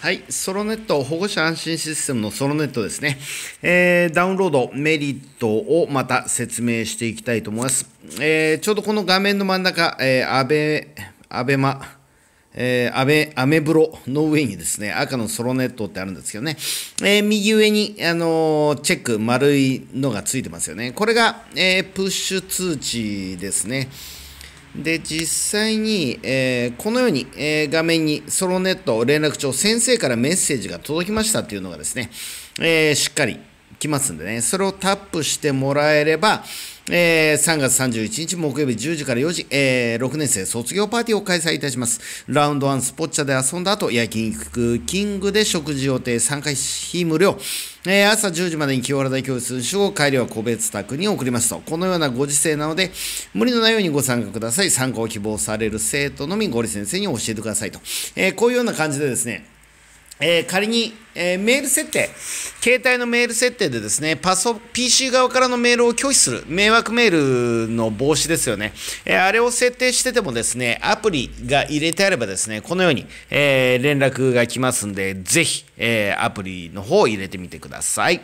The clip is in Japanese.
はい、ソロネット保護者安心システムのソロネットですね、えー、ダウンロードメリットをまた説明していきたいと思います、えー、ちょうどこの画面の真ん中、えー、アベアベマえー、アメ、アメブロの上にですね、赤のソロネットってあるんですけどね、えー、右上に、あのー、チェック、丸いのがついてますよね。これが、えー、プッシュ通知ですね。で、実際に、えー、このように、えー、画面にソロネット連絡帳先生からメッセージが届きましたというのがですね、えー、しっかり来ますんでね、それをタップしてもらえれば、えー、3月31日木曜日10時から4時、えー、6年生卒業パーティーを開催いたします。ラウンド1スポッチャで遊んだ後、焼肉キングで食事予定、参加費無料。えー、朝10時までに清原大教室を帰りは個別宅に送りますと。このようなご時世なので、無理のないようにご参加ください。参加を希望される生徒のみ、ゴリ先生に教えてくださいと。えー、こういうような感じでですね、えー、仮に、えー、メール設定、携帯のメール設定でですね、パソ、PC 側からのメールを拒否する、迷惑メールの防止ですよね。えー、あれを設定しててもですね、アプリが入れてあればですね、このように、え連絡が来ますんで、ぜひ、えアプリの方を入れてみてください。